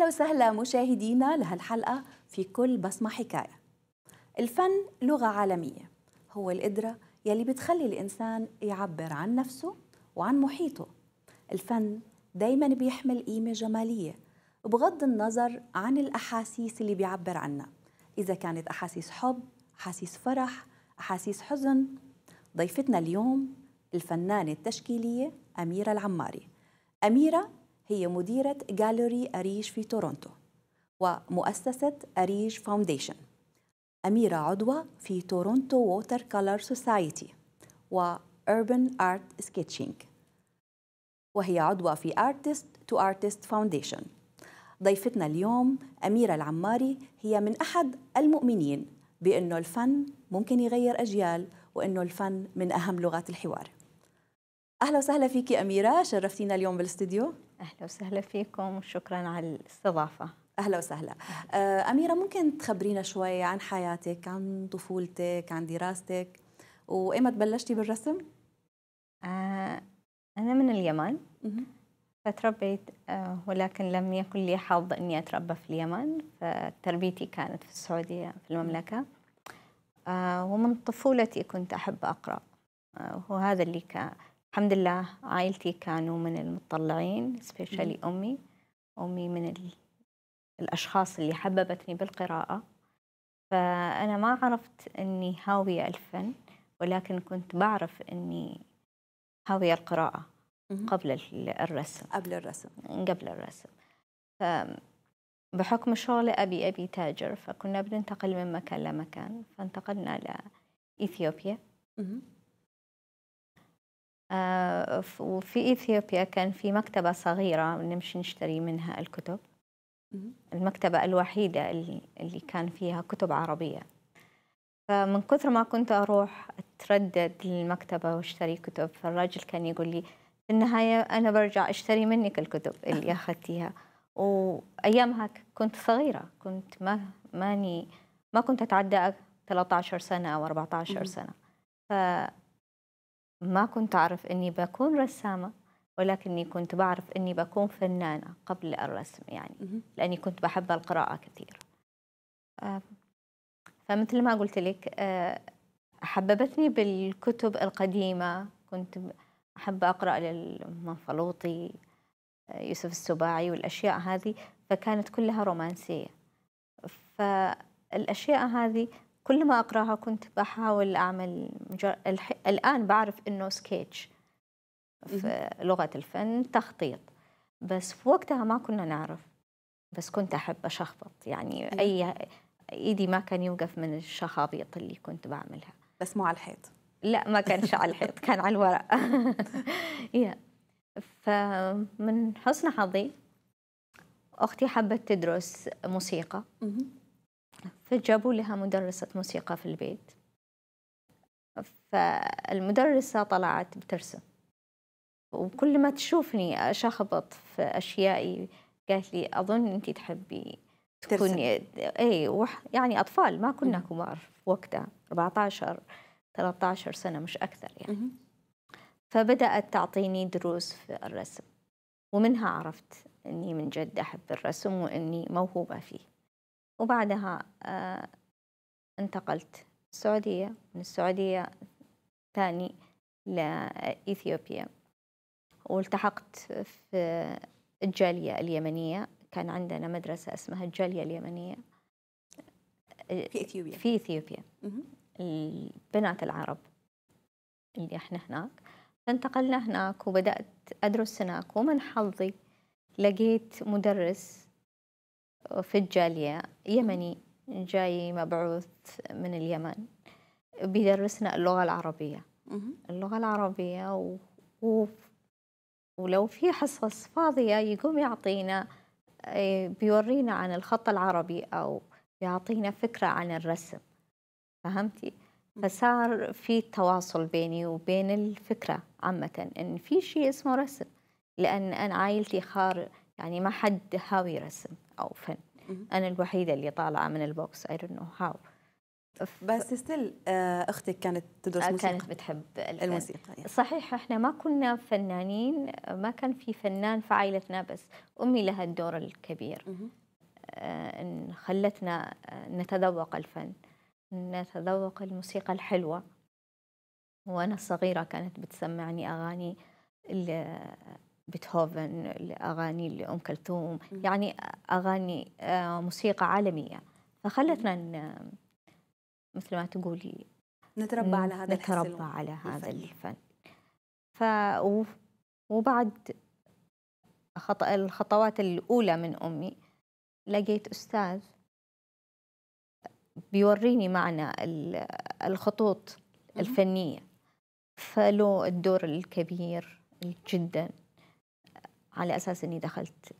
أهلا وسهلا مشاهدينا لهالحلقة في كل بصمة حكاية الفن لغة عالمية هو القدرة يلي بتخلي الإنسان يعبر عن نفسه وعن محيطه الفن دايما بيحمل قيمة جمالية بغض النظر عن الأحاسيس اللي بيعبر عنها إذا كانت أحاسيس حب، أحاسيس فرح، أحاسيس حزن ضيفتنا اليوم الفنانة التشكيلية أميرة العماري أميرة هي مديرة جاليري أريج في تورونتو ومؤسسة أريج فاونديشن أميرة عضوة في تورونتو ووتر كولر سوسايتي و أربن أرت Sketching وهي عضوة في أرتست تو أرتست فاونديشن ضيفتنا اليوم أميرة العماري هي من أحد المؤمنين بأنه الفن ممكن يغير أجيال وأنه الفن من أهم لغات الحوار أهلا وسهلا فيكي أميرة شرفتينا اليوم بالاستديو أهلا وسهلا فيكم وشكرا على الاستضافة اهلا وسهلا آه، اميره ممكن تخبرينا شوي عن حياتك عن طفولتك عن دراستك وايمت بلشتي بالرسم آه، انا من اليمن فتربيت آه، ولكن لم يكن لي حظ اني اتربى في اليمن فتربيتي كانت في السعوديه في المملكه ومن طفولتي كنت احب اقرا وهذا اللي كان الحمد لله عائلتي كانوا من المتطلعين سبيشالي امي امي من الاشخاص اللي حببتني بالقراءه فانا ما عرفت اني هاويه الفن ولكن كنت بعرف اني هاويه القراءه قبل الرسم قبل الرسم قبل الرسم ف بحكم شغل أبي أبي تاجر فكنا بننتقل من مكان لمكان فانتقلنا لإثيوبيا آه، وفي إثيوبيا كان في مكتبة صغيرة نمشي نشتري منها الكتب المكتبة الوحيدة اللي كان فيها كتب عربية فمن كثر ما كنت أروح أتردد للمكتبة واشتري كتب فالراجل كان يقول لي في النهاية أنا برجع أشتري منك الكتب اللي أخذتيها وأيامها كنت صغيرة كنت ما ماني ما كنت أتعدى 13 سنة أو 14 سنة ف ما كنت أعرف أني بكون رسامة ولكني كنت بعرف أني بكون فنانة قبل الرسم يعني لأني كنت بحب القراءة كثير آه، فمثل ما قلت لك آه، حببتني بالكتب القديمة كنت أحب أقرأ للمنفلوطي آه، يوسف السباعي والأشياء هذه فكانت كلها رومانسية فالأشياء هذه كل ما أقراها كنت بحاول أعمل مجر... الح... الآن بعرف إنه سكيتش في لغة الفن تخطيط بس في وقتها ما كنا نعرف بس كنت أحب أشخبط يعني أي إيدي ما كان يوقف من الشخابيط اللي كنت بعملها بس مو على الحيط لا ما كانش على الحيط كان على الورق يا فمن حسن حظي أختي حبت تدرس موسيقى فجابوا لها مدرسة موسيقى في البيت فالمدرسة طلعت بترسم وكل ما تشوفني أشخبط في أشيائي قالت لي أظن أنت تحبي تكوني أي وح يعني أطفال ما كنا كبار وقتها 14 13 سنة مش أكثر يعني فبدأت تعطيني دروس في الرسم ومنها عرفت أني من جد أحب الرسم وأني موهوبة فيه وبعدها آه، انتقلت السعودية من السعودية ثاني لإثيوبيا والتحقت في الجالية اليمنية كان عندنا مدرسة اسمها الجالية اليمنية في إثيوبيا في إثيوبيا البنات العرب اللي احنا هناك فانتقلنا هناك وبدأت أدرس هناك ومن حظي لقيت مدرس في الجالية يمني جاي مبعوث من اليمن بيدرسنا اللغة العربية اللغة العربية و... و... ولو في حصص فاضية يقوم يعطينا آه، بيورينا عن الخط العربي أو يعطينا فكرة عن الرسم فهمتي؟ فصار في تواصل بيني وبين الفكرة عامة إن في شيء اسمه رسم لأن أنا عائلتي خار يعني ما حد هاوي رسم او فن انا الوحيده اللي طالعه من البوكس اي دونت نو هاو بس ستيل آه، اختك كانت تدرس آه، موسيقى كانت بتحب الفن. الموسيقى يعني. صحيح احنا ما كنا فنانين ما كان في فنان في عائلتنا بس امي لها الدور الكبير آه، ان خلتنا نتذوق الفن نتذوق الموسيقى الحلوه وانا صغيره كانت بتسمعني اغاني بيتهوفن الأغاني لأم كلثوم يعني أغاني آه، موسيقى عالمية فخلتنا مثل ما تقولي نتربى على هذا نتربى على هذا الفن ف وبعد خطأ الخطوات الأولى من أمي لقيت أستاذ بيوريني معنى الخطوط الفنية فله الدور الكبير جدا على اساس اني دخلت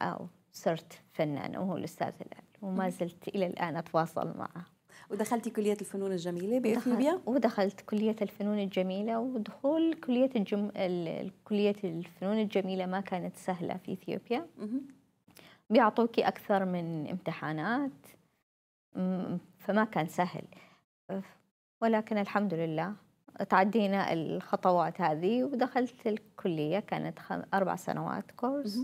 او صرت فنانه وهو الاستاذ الان وما زلت الى الان اتواصل معه ودخلتي كلية الفنون الجميلة بإثيوبيا؟ ودخلت كلية الفنون الجميلة ودخول كلية الجم... كلية الفنون الجميلة ما كانت سهلة في إثيوبيا بيعطوكي أكثر من امتحانات فما كان سهل ولكن الحمد لله تعدينا الخطوات هذه ودخلت الكلية كانت أربع سنوات كورس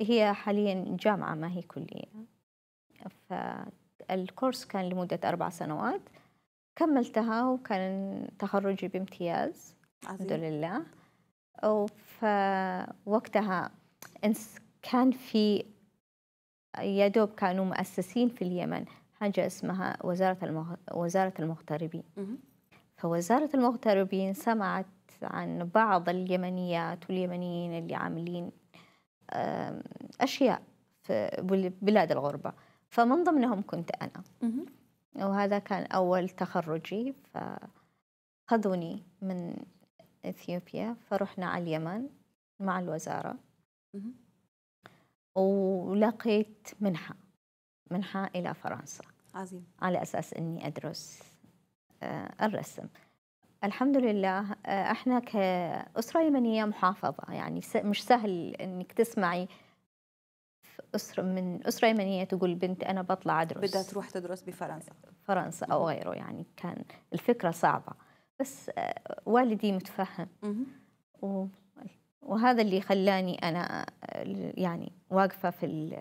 هي حاليا جامعة ما هي كلية فالكورس كان لمدة أربع سنوات كملتها وكان تخرجي بامتياز الحمد لله وقتها كان في يا دوب كانوا مؤسسين في اليمن حاجة اسمها وزارة وزارة المغتربين فوزارة المغتربين سمعت عن بعض اليمنيات واليمنيين اللي عاملين أشياء في بلاد الغربة فمن ضمنهم كنت أنا وهذا كان أول تخرجي فخذوني من إثيوبيا فرحنا على اليمن مع الوزارة ولقيت منحة منحة إلى فرنسا عظيم على أساس أني أدرس آه، الرسم الحمد لله آه، احنا كأسرة يمنية محافظة يعني مش سهل انك تسمعي أسرة من أسرة يمنية تقول بنت أنا بطلع أدرس بدها تروح تدرس بفرنسا فرنسا أو غيره يعني كان الفكرة صعبة بس آه، والدي متفهم و... وهذا اللي خلاني أنا يعني واقفة في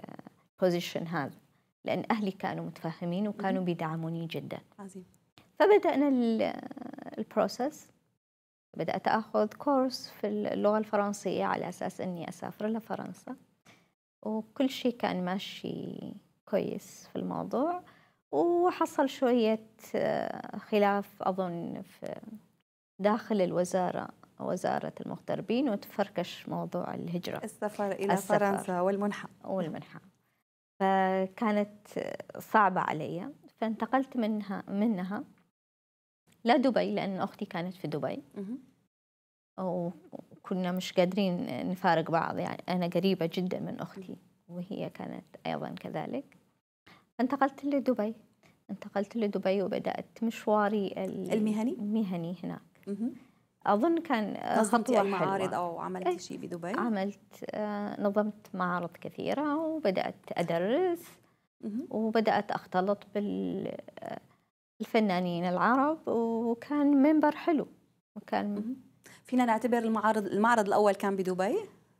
البوزيشن هذا لأن أهلي كانوا متفهمين وكانوا بيدعموني جدا عظيم فبدأنا البروسس بدأت أخذ كورس في اللغة الفرنسية على أساس أني أسافر لفرنسا وكل شيء كان ماشي كويس في الموضوع وحصل شوية آه، خلاف أظن في داخل الوزارة وزارة المغتربين وتفركش موضوع الهجرة السفر إلى السفر فرنسا والمنحة والمنحة فكانت صعبة علي فانتقلت منها منها لا دبي لأن أختي كانت في دبي وكنا مش قادرين نفارق بعض يعني أنا قريبة جدا من أختي وهي كانت أيضا كذلك فانتقلت لدبي انتقلت لدبي وبدأت مشواري المهني المهني هناك أظن كان نظمتي المعارض أو عملت إيه، شيء بدبي؟ عملت آه، نظمت معارض كثيرة وبدأت أدرس وبدأت أختلط بال آه، الفنانين العرب وكان منبر حلو وكان فينا نعتبر المعرض المعرض الاول كان بدبي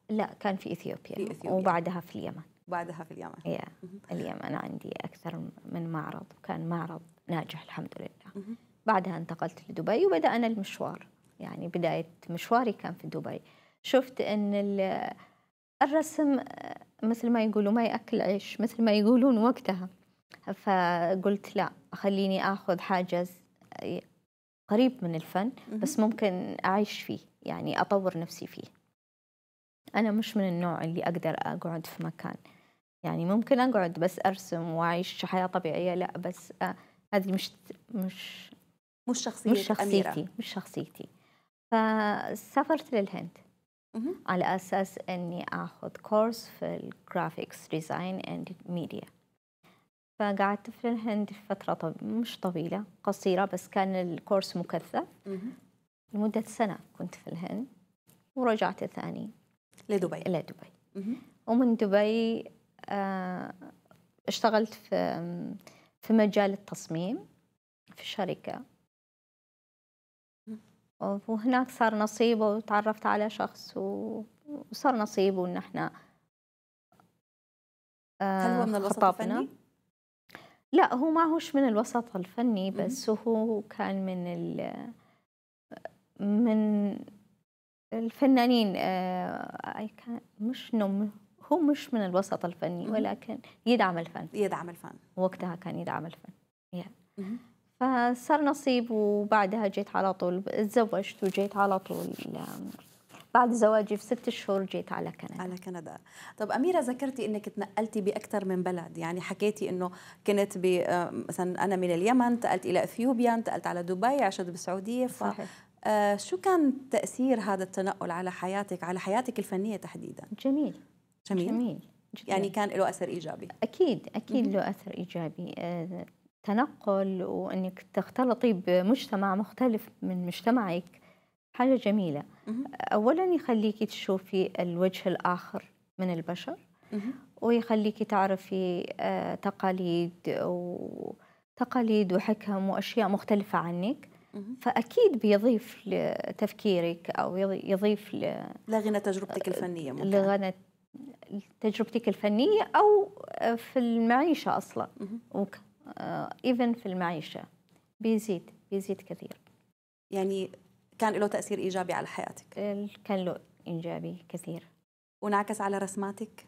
لا كان في اثيوبيا, في إثيوبيا. وبعدها في اليمن بعدها في اليمن يا اليمن عندي اكثر من معرض وكان معرض ناجح الحمد لله بعدها انتقلت لدبي وبدانا المشوار يعني بدايه مشواري كان في دبي شفت ان الرسم آه، مثل ما يقولوا ما ياكل عيش مثل ما يقولون وقتها فقلت لا خليني اخذ حاجه آه، قريب من الفن بس ممكن اعيش فيه يعني اطور نفسي فيه انا مش من النوع اللي اقدر اقعد في مكان يعني ممكن اقعد بس ارسم واعيش حياه طبيعيه لا بس آه، هذه مش مش مش شخصيتي مش شخصيتي أميرة. مش شخصيتي فسافرت للهند على اساس اني اخذ كورس في الجرافيكس ديزاين اند ميديا فقعدت في الهند فترة طب... مش طويلة قصيرة بس كان الكورس مكثف لمدة سنة كنت في الهند ورجعت ثاني لدبي لدبي ومن دبي آه، اشتغلت في في مجال التصميم في شركة وهناك صار نصيب وتعرفت على شخص وصار نصيب وإن احنا آه، هل هو من الوسط الفني؟ لا هو ما هوش من الوسط الفني بس هو كان من ال من الفنانين اي آه، كان مش نم هو مش من الوسط الفني ولكن يدعم الفن يدعم الفن وقتها كان يدعم الفن yeah. فصار نصيب وبعدها جيت على طول تزوجت وجيت على طول بعد زواجي في ست شهور جيت على كندا على كندا طب أميرة ذكرتي أنك تنقلتي بأكثر من بلد يعني حكيتي أنه كنت ب آه، مثلا أنا من اليمن انتقلت إلى أثيوبيا انتقلت على دبي عشت بالسعودية ف... صحيح آه شو كان تأثير هذا التنقل على حياتك على حياتك الفنية تحديدا؟ جميل جميل, جميل. جميل. يعني كان له أثر إيجابي أكيد أكيد له أثر إيجابي آه تنقل وانك تختلطي بمجتمع مختلف من مجتمعك حاجة جميلة أولا يخليكي تشوفي الوجه الآخر من البشر ويخليك ويخليكي تعرفي آه، تقاليد وتقاليد وحكم وأشياء مختلفة عنك فأكيد بيضيف لتفكيرك أو يضيف ل... لغنى تجربتك الفنية ممكن. لغنى تجربتك الفنية أو في المعيشة أصلا إيفن آه، في المعيشة بيزيد بيزيد كثير يعني كان له تاثير ايجابي على حياتك إيه، كان له ايجابي كثير وانعكس على رسماتك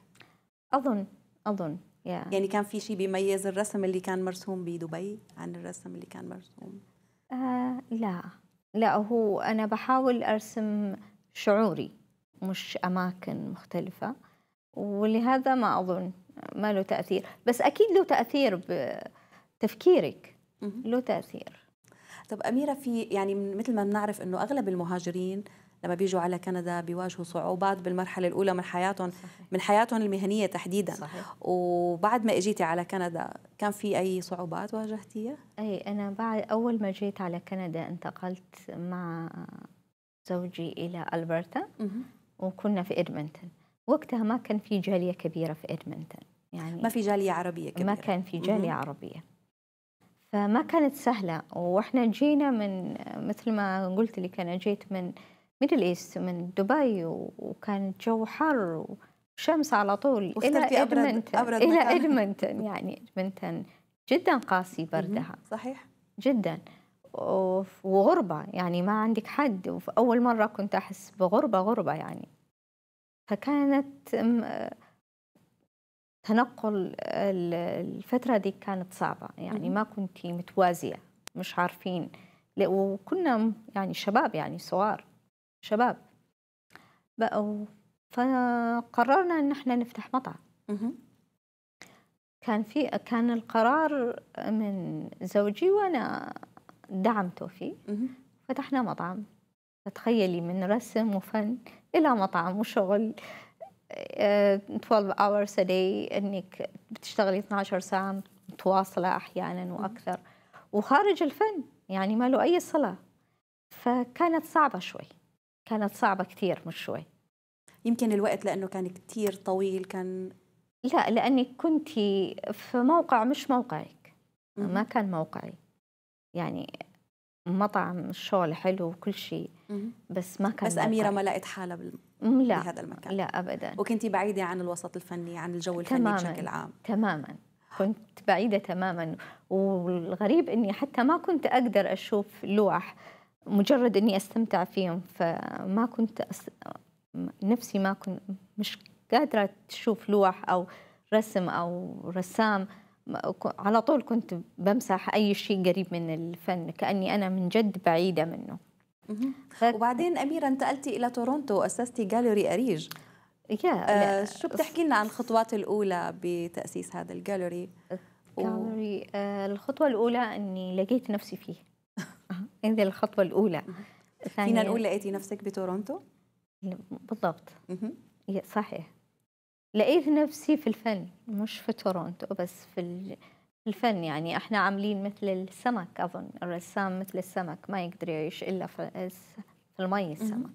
اظن اظن yeah. يعني كان في شيء بيميز الرسم اللي كان مرسوم بدبي عن الرسم اللي كان مرسوم آه لا لا هو انا بحاول ارسم شعوري مش اماكن مختلفه ولهذا ما اظن ما له تاثير بس اكيد له تاثير بتفكيرك له تاثير طب أميرة في يعني مثل ما بنعرف أنه أغلب المهاجرين لما بيجوا على كندا بيواجهوا صعوبات بالمرحله الاولى من حياتهم صحيح. من حياتهم المهنيه تحديدا صحيح. وبعد ما اجيتي على كندا كان في اي صعوبات واجهتيها اي انا بعد اول ما جيت على كندا انتقلت مع زوجي الى البرتا وكنا في ادمنتون وقتها ما كان في جاليه كبيره في ادمنتون يعني ما في جاليه عربيه كبيره ما كان في جاليه عربيه فما كانت سهلة وإحنا جينا من مثل ما قلت لك أنا جيت من ميدل إيست من دبي وكان الجو حر وشمس على طول إلى إدمنتن أبرد إلى إدمنتن يعني إدمنتن جدا قاسي بردها صحيح جدا وغربة يعني ما عندك حد وفي أول مرة كنت أحس بغربة غربة يعني فكانت تنقل الفترة دي كانت صعبة يعني ما كنت متوازية مش عارفين وكنا يعني شباب يعني صغار شباب بقوا فقررنا ان احنا نفتح مطعم كان في كان القرار من زوجي وانا دعمته فيه فتحنا مطعم فتخيلي من رسم وفن الى مطعم وشغل 12 آه، hours a day انك بتشتغلي 12 ساعه متواصله احيانا واكثر وخارج الفن يعني ما له اي صله فكانت صعبه شوي كانت صعبه كثير مش شوي يمكن الوقت لانه كان كثير طويل كان لا لاني كنت في موقع مش موقعك ما كان موقعي يعني مطعم الشغل حلو وكل شيء بس ما كان بس اميره ما لقت حالها بال... لا بهذا المكان لا ابدا وكنت بعيده عن الوسط الفني عن الجو الفني تماماً بشكل عام تماما كنت بعيده تماما والغريب اني حتى ما كنت اقدر اشوف لوح مجرد اني استمتع فيهم فما كنت أس... نفسي ما كنت مش قادره تشوف لوح او رسم او رسام على طول كنت بمسح اي شيء قريب من الفن كاني انا من جد بعيده منه وبعدين أميرة انتقلتي إلى تورونتو وأسستي جاليري أريج yeah, آه شو بتحكي لنا عن الخطوات الأولى بتأسيس هذا الجاليري؟ جاليري و... آه الخطوة الأولى أني لقيت نفسي فيه هذه الخطوة الأولى فينا نقول لقيتي نفسك بتورونتو؟ بالضبط صحيح لقيت نفسي في الفن مش في تورونتو بس في الفن يعني احنا عاملين مثل السمك اظن الرسام مثل السمك ما يقدر يعيش الا في المي السمك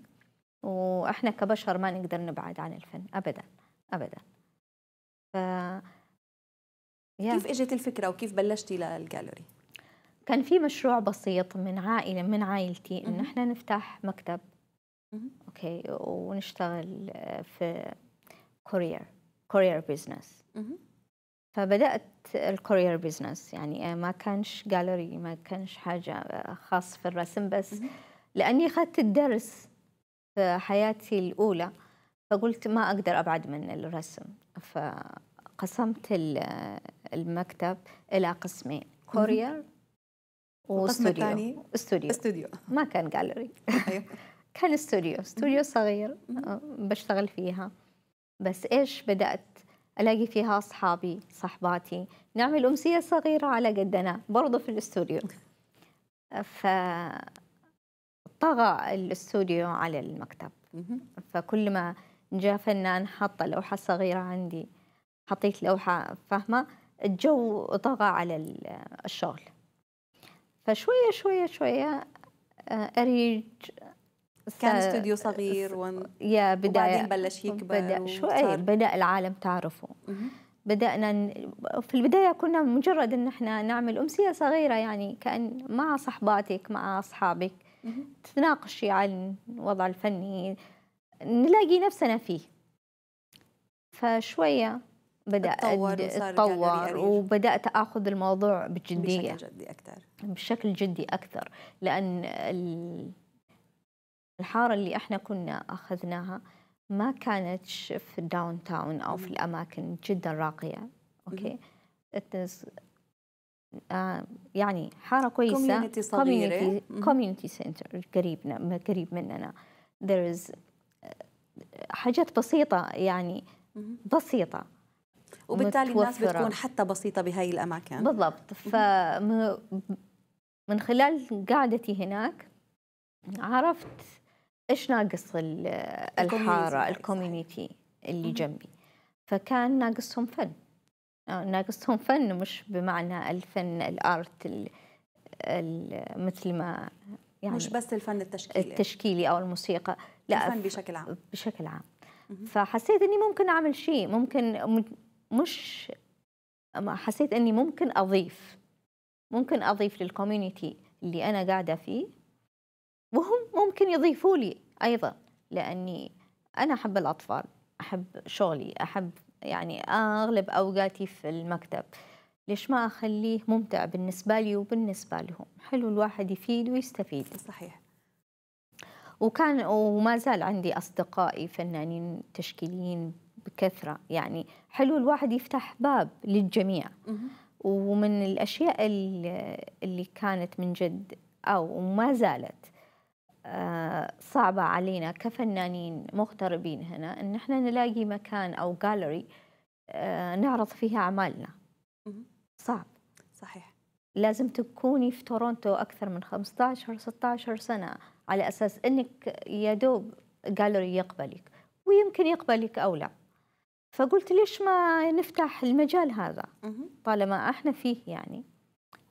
واحنا كبشر ما نقدر نبعد عن الفن ابدا ابدا ف كيف اجت الفكره وكيف بلشتي للجاليري كان في مشروع بسيط من عائله من عائلتي ان احنا نفتح مكتب اوكي ونشتغل في كورير كورير بزنس فبدأت الكورير بزنس يعني ما كانش جاليري ما كانش حاجة خاص في الرسم بس لأني أخذت الدرس في حياتي الأولى فقلت ما أقدر أبعد من الرسم فقسمت المكتب إلى قسمين كورير وستوديو استوديو استوديو ما كان جاليري أيوة. كان استوديو استوديو صغير آه، بشتغل فيها بس إيش بدأت الاقي فيها اصحابي صحباتي نعمل امسيه صغيره على قدنا برضه في الاستوديو ف طغى الاستوديو على المكتب فكل ما جاء فنان حط لوحه صغيره عندي حطيت لوحه فاهمه الجو طغى على الشغل فشويه شويه شويه آه، اريج كان استوديو صغير ون... يا بداية وبعدين بلش يكبر بدأ شوي بدأ العالم تعرفه بدأنا في البداية كنا مجرد إن إحنا نعمل أمسية صغيرة يعني كأن مع صحباتك مع أصحابك تناقشي عن الوضع الفني نلاقي نفسنا فيه فشوية بدأ اتطور وبدأت أخذ الموضوع بجدية بشكل جدي أكثر بشكل جدي أكثر لأن الحارة اللي احنا كنا أخذناها ما كانت في الداون تاون أو في الأماكن جدا راقية أوكي آه يعني حارة كويسة كوميونتي صغيرة كوميونتي سنتر قريبنا قريب مننا ذير از آه، حاجات بسيطة يعني بسيطة وبالتالي الناس بتكون حتى بسيطة بهاي الأماكن بالضبط فمن خلال قعدتي هناك عرفت ايش ناقص الحاره الكوميونتي اللي جنبي فكان ناقصهم فن آه، ناقصهم فن مش بمعنى الفن الارت مثل ما يعني مش بس الفن التشكيلي التشكيلي او الموسيقى لا الفن بشكل عام بشكل عام فحسيت اني ممكن اعمل شيء ممكن مش حسيت اني ممكن اضيف ممكن اضيف للكوميونتي اللي انا قاعده فيه وهم ممكن يضيفوا لي أيضا لأني أنا أحب الأطفال أحب شغلي أحب يعني أغلب أوقاتي في المكتب ليش ما أخليه ممتع بالنسبة لي وبالنسبة لهم حلو الواحد يفيد ويستفيد صحيح وكان وما زال عندي أصدقائي فنانين تشكيليين بكثرة يعني حلو الواحد يفتح باب للجميع ومن الأشياء اللي كانت من جد أو ما زالت صعبة علينا كفنانين مغتربين هنا إن إحنا نلاقي مكان أو جاليري آه، نعرض فيها أعمالنا صعب صحيح لازم تكوني في تورونتو أكثر من 15 16 سنة على أساس إنك يا دوب جاليري يقبلك ويمكن يقبلك أو لا فقلت ليش ما نفتح المجال هذا طالما إحنا فيه يعني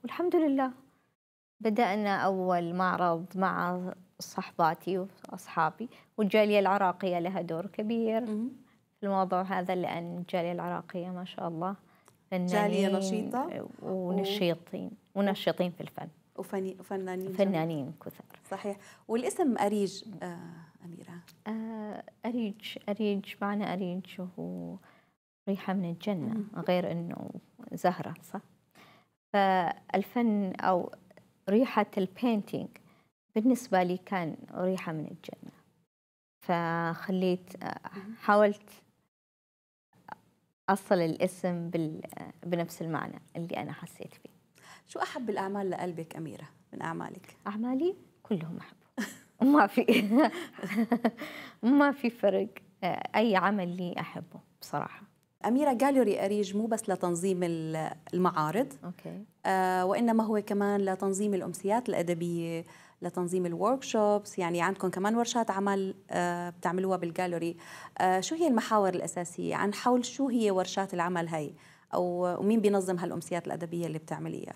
والحمد لله بدأنا أول معرض مع صحباتي واصحابي والجاليه العراقيه لها دور كبير في الموضوع هذا لان الجاليه العراقيه ما شاء الله جاليه نشيطه ونشيطين ونشيطين في الفن وفنانين فنانين فنانين كثر صحيح والاسم أريج آه، أميرة آه، أريج أريج معنى أريج هو ريحة من الجنة غير أنه زهرة صح فالفن أو ريحة البينتينج بالنسبة لي كان ريحة من الجنة فخليت آه، حاولت أصل الاسم آه، بنفس المعنى اللي أنا حسيت فيه شو أحب الأعمال لقلبك أميرة من أعمالك؟ أعمالي كلهم أحب ما في ما في فرق آه، أي عمل لي أحبه بصراحة أميرة جاليوري أريج مو بس لتنظيم المعارض أوكي. آه وإنما هو كمان لتنظيم الأمسيات الأدبية لتنظيم الوركشوبس يعني عندكم كمان ورشات عمل آه، بتعملوها بالجاليري آه، شو هي المحاور الأساسية عن يعني حول شو هي ورشات العمل هاي أو ومين بينظم هالأمسيات الأدبية اللي بتعمليها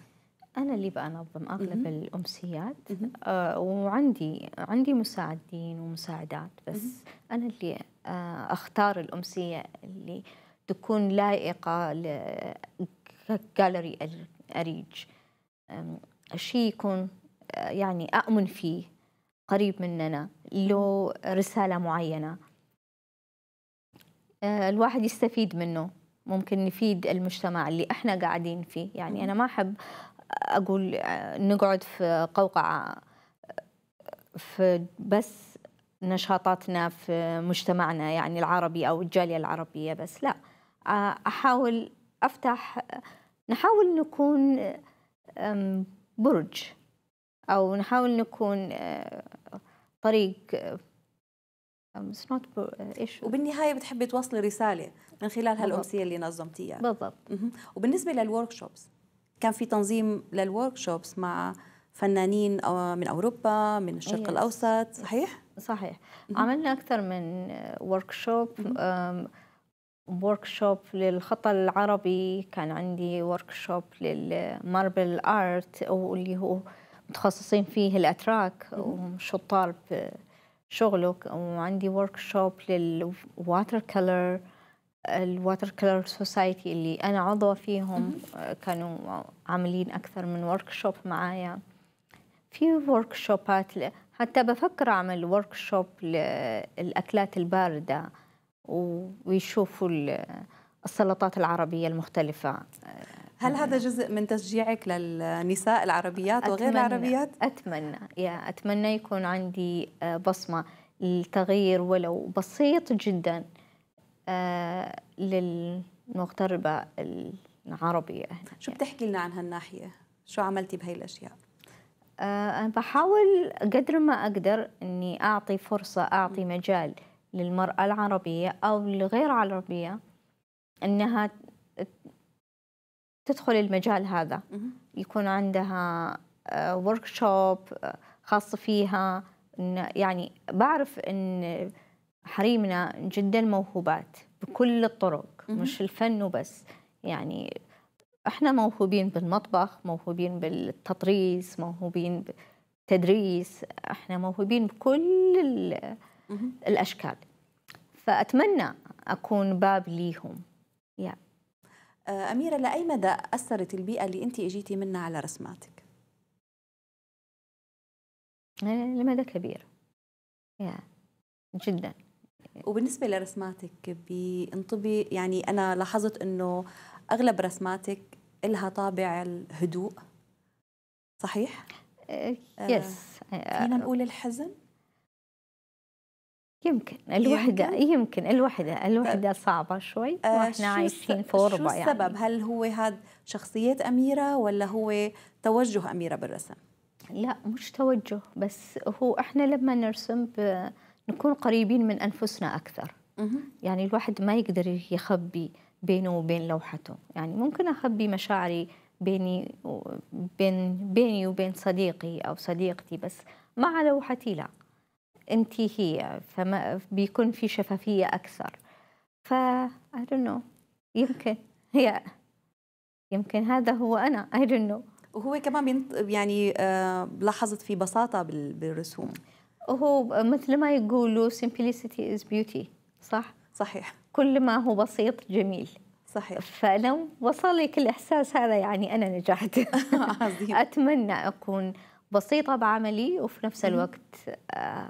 أنا اللي بنظم أغلب الأمسيات آه وعندي عندي مساعدين ومساعدات بس أنا اللي آه أختار الأمسية اللي تكون لائقة لجاليري أريج الشيء يكون يعني أؤمن فيه قريب مننا له رسالة معينة آه، الواحد يستفيد منه ممكن نفيد المجتمع اللي احنا قاعدين فيه يعني أنا ما أحب أقول آه، نقعد في قوقعة آه، في بس نشاطاتنا في مجتمعنا يعني العربي أو الجالية العربية بس لا أحاول أفتح نحاول نكون برج أو نحاول نكون آه، طريق إيش آه، um، آه، وبالنهاية بتحبي توصلي رسالة من خلال هالأمسية اللي نظمتيها بالضبط وبالنسبة للوركشوبس كان في تنظيم للوركشوبس مع فنانين من أوروبا من الشرق yes. الأوسط صحيح؟ صحيح مم. عملنا أكثر من وركشوب وركشوب للخط العربي كان عندي وركشوب للماربل آرت واللي هو متخصصين فيه الأتراك وشطار بشغلك وعندي ورك شوب للواتر كلر الواتر كلر سوسايتي اللي أنا عضوة فيهم كانوا عاملين أكثر من ورك شوب معايا في ورك شوبات حتى بفكر أعمل ورك شوب للأكلات الباردة ويشوفوا السلطات العربية المختلفة هل هذا جزء من تشجيعك للنساء العربيات وغير العربيات؟ أتمنى يا أتمنى يكون عندي آه، بصمة للتغيير ولو بسيط جدا آه، للمغتربة العربية شو بتحكي لنا عن هالناحية؟ شو عملتي بهي الأشياء؟ آه، أنا بحاول قدر ما أقدر أني أعطي فرصة أعطي مجال للمرأة العربية أو الغير عربية أنها تدخل المجال هذا يكون عندها ورك آه، شوب آه، خاص فيها يعني بعرف ان حريمنا جدا موهوبات بكل الطرق مش الفن وبس يعني احنا موهوبين بالمطبخ موهوبين بالتطريز موهوبين بالتدريس احنا موهوبين بكل الاشكال فاتمنى اكون باب ليهم yeah. آه، أميرة لأي مدى أثرت البيئة اللي أنت إجيتي منها على رسماتك؟ يعني لمدى كبير يا جدا وبالنسبة لرسماتك بانطبي يعني أنا لاحظت أنه أغلب رسماتك لها طابع الهدوء صحيح؟ يس آه، آه، فينا نقول الحزن؟ يمكن الوحدة يمكن, يمكن الوحدة الوحدة أه، صعبة شوي أه، واحنا عايشين في غربة شو السبب يعني. هل هو هذا شخصية أميرة ولا هو توجه أميرة بالرسم؟ لا مش توجه بس هو احنا لما نرسم نكون قريبين من أنفسنا أكثر يعني الواحد ما يقدر يخبي بينه وبين لوحته يعني ممكن أخبي مشاعري بيني وبين بيني وبين صديقي أو صديقتي بس مع لوحتي لا انتهيه فما بيكون في شفافيه اكثر ف I don't know يمكن هي يمكن هذا هو انا I don't know وهو كمان بينط... يعني آه لاحظت في بساطه بال... بالرسوم هو مثل ما يقولوا simplicity is beauty صح صحيح كل ما هو بسيط جميل صحيح فلو وصلك الإحساس هذا يعني أنا نجحت أتمنى أكون بسيطة بعملي وفي نفس الوقت آه،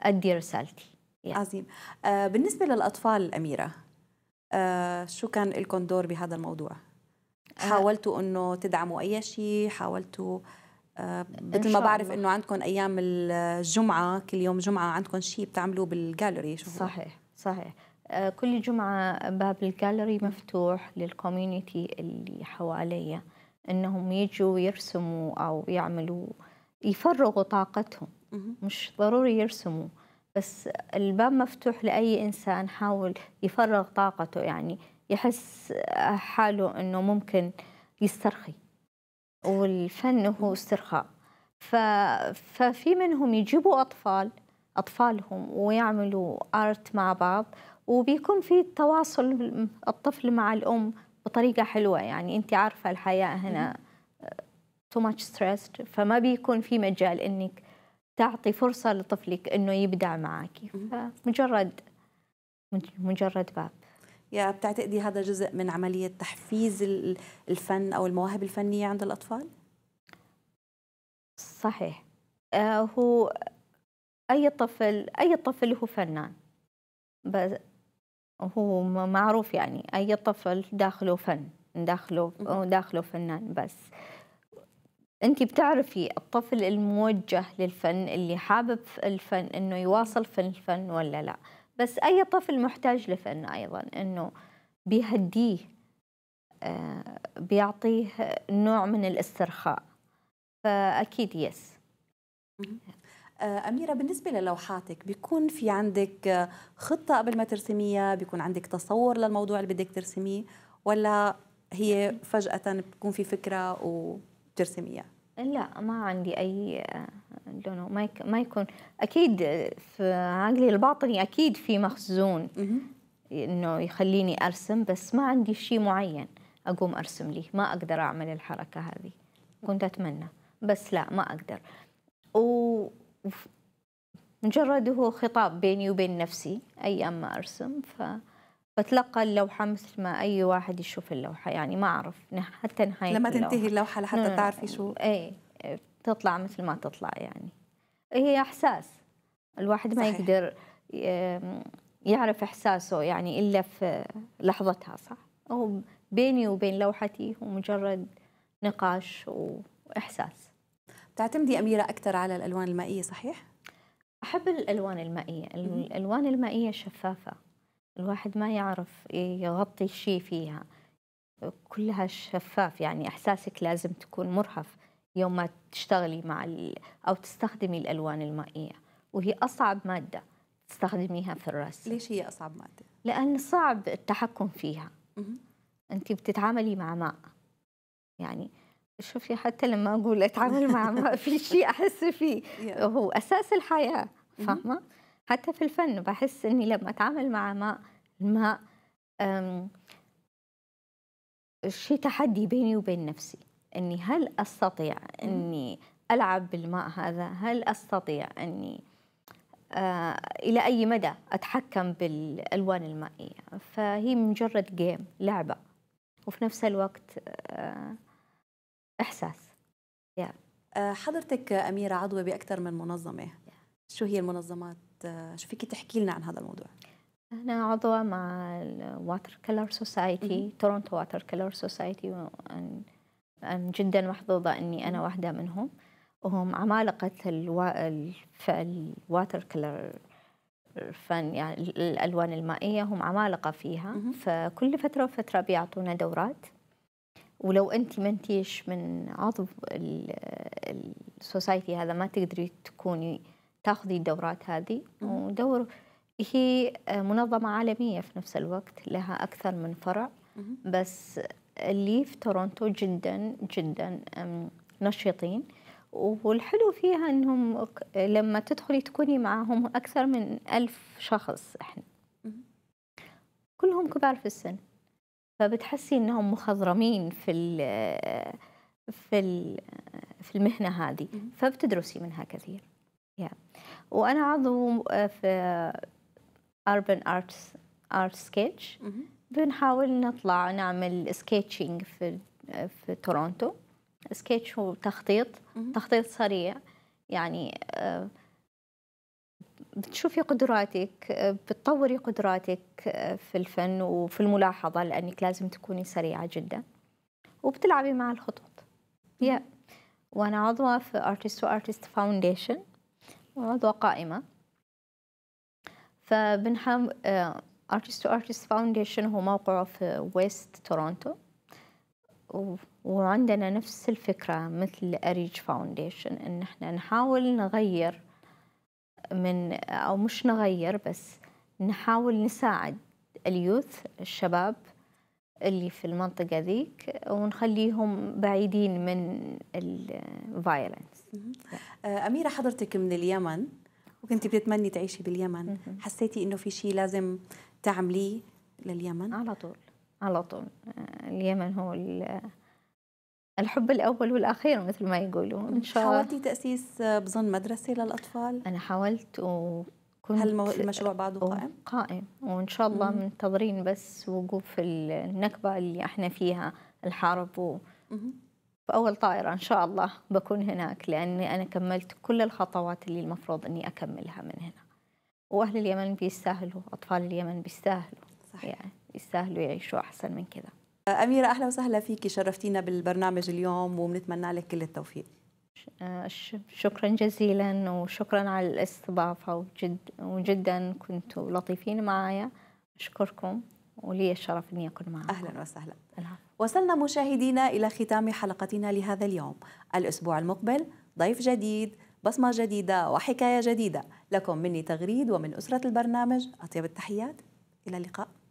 أدي رسالتي يعني. عظيم آه بالنسبة للأطفال الأميرة آه شو كان لكم دور بهذا الموضوع؟ آه، حاولتوا أنه تدعموا أي شيء حاولتوا آه، مثل ما بعرف انه عندكم ايام الجمعه كل يوم جمعه عندكم شيء بتعملوه بالجاليري شو صحيح صحيح آه، كل جمعه باب الجاليري مفتوح للكوميونتي اللي حواليا انهم يجوا يرسموا او يعملوا يفرغوا طاقتهم مش ضروري يرسموا بس الباب مفتوح لأي إنسان حاول يفرغ طاقته يعني يحس حاله أنه ممكن يسترخي والفن هو استرخاء ف... ففي منهم يجيبوا أطفال أطفالهم ويعملوا آرت مع بعض وبيكون في تواصل الطفل مع الأم بطريقة حلوة يعني أنت عارفة الحياة هنا تو ماتش ستريسد فما بيكون في مجال أنك تعطي فرصة لطفلك أنه يبدع معك فمجرد مجرد باب يا بتعتقدي هذا جزء من عملية تحفيز الفن أو المواهب الفنية عند الأطفال؟ صحيح آه، هو أي طفل أي طفل هو فنان بس هو معروف يعني أي طفل داخله فن داخله داخله فنان بس انت بتعرفي الطفل الموجه للفن اللي حابب الفن انه يواصل في الفن ولا لا بس اي طفل محتاج لفن ايضا انه بيهديه آه، بيعطيه نوع من الاسترخاء فاكيد يس آه، أميرة بالنسبة للوحاتك بيكون في عندك خطة قبل ما ترسميها بيكون عندك تصور للموضوع اللي بدك ترسميه ولا هي فجأة بتكون في فكرة وبترسميها لا ما عندي اي دونو ما ما يكون اكيد في عقلي الباطني اكيد في مخزون انه يخليني ارسم بس ما عندي شيء معين اقوم ارسم ليه ما اقدر اعمل الحركه هذه كنت اتمنى بس لا ما اقدر و مجرد هو خطاب بيني وبين نفسي ايام ما ارسم ف بتلقى اللوحة مثل ما أي واحد يشوف اللوحة يعني ما أعرف حتى نهاية لما تنتهي اللوحة, اللوحة لحتى نعم. تعرفي شو اي تطلع مثل ما تطلع يعني هي إحساس الواحد صحيح. ما يقدر يعرف إحساسه يعني إلا في لحظتها صح هو بيني وبين لوحتي هو مجرد نقاش وإحساس بتعتمدي أميرة أكثر على الألوان المائية صحيح؟ أحب الألوان المائية الألوان المائية شفافة الواحد ما يعرف يغطي شيء فيها كلها شفاف يعني احساسك لازم تكون مرهف يوم ما تشتغلي مع او تستخدمي الالوان المائيه وهي اصعب ماده تستخدميها في الرسم ليش هي اصعب ماده لان صعب التحكم فيها انت بتتعاملي مع ماء يعني شوفي حتى لما اقول اتعامل مع ماء في شيء احس فيه هو اساس الحياه فاهمه حتى في الفن بحس اني لما اتعامل مع ماء الماء شيء تحدي بيني وبين نفسي اني هل استطيع اني العب بالماء هذا هل استطيع اني آه الى اي مدى اتحكم بالالوان المائيه فهي مجرد جيم لعبه وفي نفس الوقت آه احساس آه، حضرتك اميره عضوه باكثر من منظمه شو هي المنظمات شو فيكي تحكي لنا عن هذا الموضوع؟ أنا عضوة مع الواتر كلر سوسايتي تورونتو واتر كلر سوسايتي وأنا جدا محظوظة أني أنا واحدة منهم وهم عمالقة الوا... الواتر كلر فن يعني الألوان المائية هم عمالقة فيها فكل فترة وفترة بيعطونا دورات ولو أنت ما انتيش من عضو السوسايتي هذا ما تقدري تكوني تاخذي الدورات هذه ودور هي منظمة عالمية في نفس الوقت لها أكثر من فرع بس اللي في تورونتو جدا جدا نشيطين والحلو فيها أنهم لما تدخلي تكوني معهم أكثر من ألف شخص إحنا كلهم كبار في السن فبتحسي أنهم مخضرمين في الـ في الـ في المهنة هذه فبتدرسي منها كثير yeah. وانا عضو آه، في اربن ارتس ارت سكتش بنحاول نطلع نعمل سكتشنج في آه، في تورونتو سكتش هو تخطيط تخطيط سريع يعني آه، بتشوفي قدراتك بتطوري قدراتك في الفن وفي الملاحظة لأنك لازم تكوني سريعة جدا وبتلعبي مع الخطوط yeah. وأنا عضوة في ارتست تو ارتست فاونديشن عضوة قائمة فبنحاول ارتست تو ارتست فاونديشن هو موقعه في ويست تورونتو وعندنا نفس الفكرة مثل أريج فاونديشن إن إحنا نحاول نغير من أو مش نغير بس نحاول نساعد اليوث الشباب اللي في المنطقة ذيك ونخليهم بعيدين من الفايلنس أميرة حضرتك من اليمن وكنت بتتمني تعيشي باليمن حسيتي إنه في شيء لازم تعمليه لليمن على طول على طول اليمن هو الحب الأول والأخير مثل ما يقولوا إن شاء الله حاولتي تأسيس بظن مدرسة للأطفال؟ أنا حاولت وكنت هل المشروع بعده قائم؟ قائم وإن شاء الله منتظرين بس وقوف النكبة اللي إحنا فيها الحرب و اول طائرة إن شاء الله بكون هناك لأني أنا كملت كل الخطوات اللي المفروض أني أكملها من هنا وأهل اليمن بيستاهلوا أطفال اليمن بيستاهلوا صحيح. يعني يستاهلوا يعيشوا أحسن من كذا أميرة أهلا وسهلا فيكي شرفتينا بالبرنامج اليوم وبنتمنى لك كل التوفيق آه، شكرا جزيلا وشكرا على الاستضافة وجد وجدا كنتوا لطيفين معايا أشكركم ولي الشرف أني أكون معكم أهلا وسهلا وصلنا مشاهدينا إلى ختام حلقتنا لهذا اليوم الأسبوع المقبل ضيف جديد بصمة جديدة وحكاية جديدة لكم مني تغريد ومن أسرة البرنامج أطيب التحيات إلى اللقاء